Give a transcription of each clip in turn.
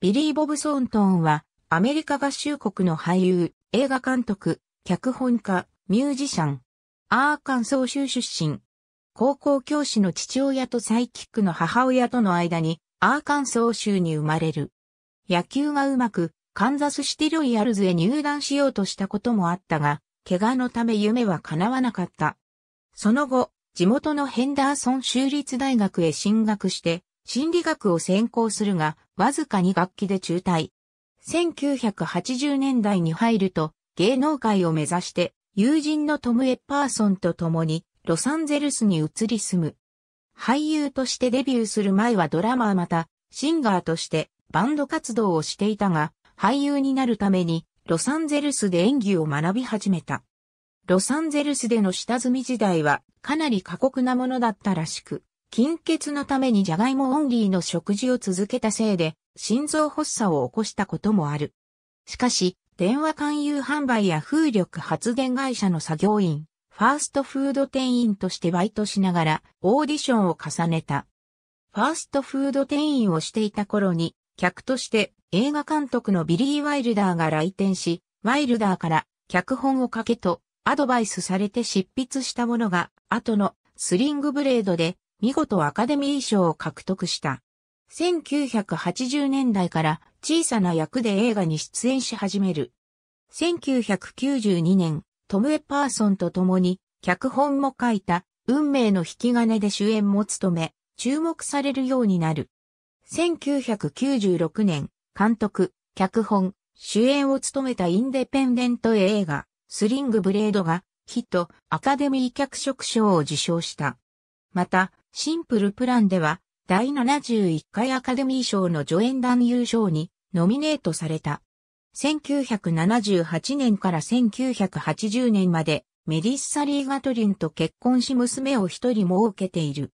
ビリー・ボブ・ソントンは、アメリカ合衆国の俳優、映画監督、脚本家、ミュージシャン。アーカンソー州出身。高校教師の父親とサイキックの母親との間に、アーカンソー州に生まれる。野球がうまく、カンザスシティロイヤルズへ入団しようとしたこともあったが、怪我のため夢は叶わなかった。その後、地元のヘンダーソン州立大学へ進学して、心理学を専攻するが、わずか2楽器で中退。1980年代に入ると、芸能界を目指して、友人のトム・エッパーソンと共に、ロサンゼルスに移り住む。俳優としてデビューする前はドラマーまた、シンガーとしてバンド活動をしていたが、俳優になるために、ロサンゼルスで演技を学び始めた。ロサンゼルスでの下積み時代は、かなり過酷なものだったらしく、貧血のためにジャガイモオンリーの食事を続けたせいで、心臓発作を起こしたこともある。しかし、電話勧誘販売や風力発電会社の作業員、ファーストフード店員としてバイトしながらオーディションを重ねた。ファーストフード店員をしていた頃に、客として映画監督のビリー・ワイルダーが来店し、ワイルダーから脚本を書けとアドバイスされて執筆したものが、後のスリングブレードで見事アカデミー賞を獲得した。1980年代から小さな役で映画に出演し始める。1992年、トム・エ・パーソンと共に脚本も書いた運命の引き金で主演も務め、注目されるようになる。1996年、監督、脚本、主演を務めたインデペンデント映画、スリング・ブレードがヒットアカデミー脚色賞を受賞した。また、シンプルプランでは、第71回アカデミー賞の助演男優賞にノミネートされた。1978年から1980年までメディッサ・リーガトリンと結婚し娘を一人設けている。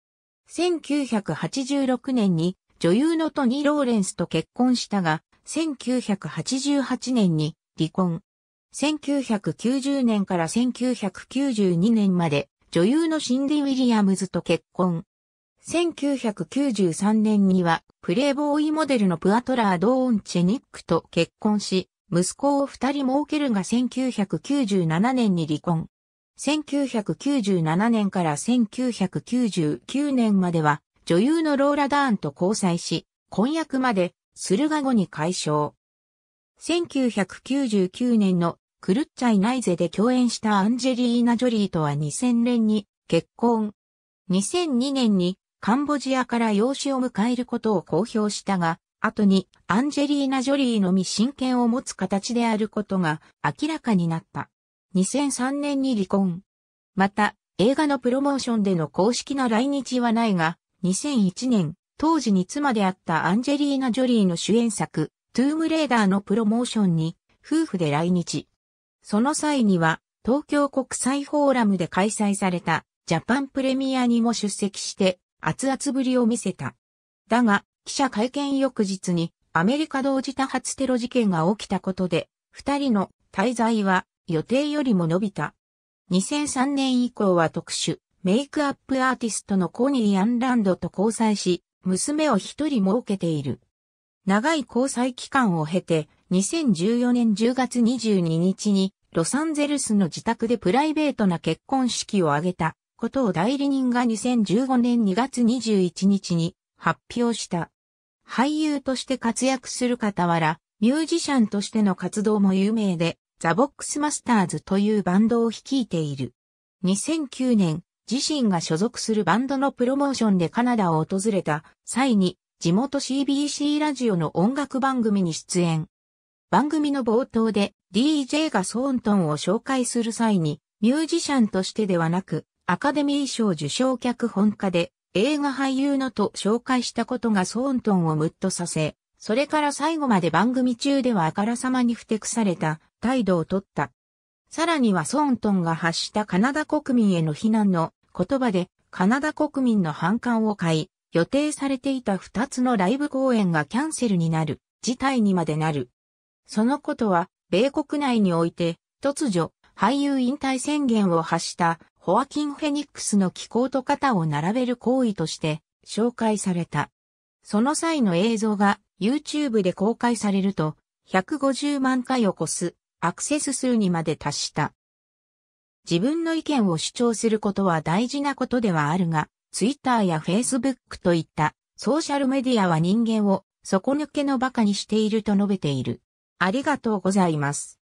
1986年に女優のトニー・ローレンスと結婚したが、1988年に離婚。1990年から1992年まで女優のシンディ・ウィリアムズと結婚。1993年にはプレイボーイモデルのプアトラー・ドーン・チェニックと結婚し、息子を二人設けるが1997年に離婚。1997年から1999年までは女優のローラ・ダーンと交際し、婚約までするが後に解消。1999年のクルッチャイナイゼで共演したアンジェリーナ・ジョリーとは2000年に結婚。2002年にカンボジアから養子を迎えることを公表したが、後にアンジェリーナ・ジョリーのみ親権を持つ形であることが明らかになった。2003年に離婚。また、映画のプロモーションでの公式な来日はないが、2001年、当時に妻であったアンジェリーナ・ジョリーの主演作、トゥームレーダーのプロモーションに、夫婦で来日。その際には、東京国際フォーラムで開催されたジャパンプレミアにも出席して熱々ぶりを見せた。だが、記者会見翌日にアメリカ同時多発テロ事件が起きたことで、二人の滞在は予定よりも伸びた。2003年以降は特殊、メイクアップアーティストのコニー・アンランドと交際し、娘を一人設けている。長い交際期間を経て、2014年10月22日に、ロサンゼルスの自宅でプライベートな結婚式を挙げた。ことを代理人が2015年2月21日に発表した。俳優として活躍する傍ら、ミュージシャンとしての活動も有名で、ザ・ボックスマスターズというバンドを率いている。2009年、自身が所属するバンドのプロモーションでカナダを訪れた際に、地元 CBC ラジオの音楽番組に出演。番組の冒頭で DJ がソーントンを紹介する際に、ミュージシャンとしてではなく、アカデミー賞受賞脚本家で映画俳優のと紹介したことがソーントンをムッとさせ、それから最後まで番組中ではあからさまにふてくされた態度をとった。さらにはソーントンが発したカナダ国民への非難の言葉でカナダ国民の反感を買い、予定されていた2つのライブ公演がキャンセルになる、事態にまでなる。そのことは、米国内において、突如、俳優引退宣言を発したホアキン・フェニックスの気候と肩を並べる行為として紹介された。その際の映像が YouTube で公開されると150万回を超すアクセス数にまで達した。自分の意見を主張することは大事なことではあるが、Twitter や Facebook といったソーシャルメディアは人間を底抜けの馬鹿にしていると述べている。ありがとうございます。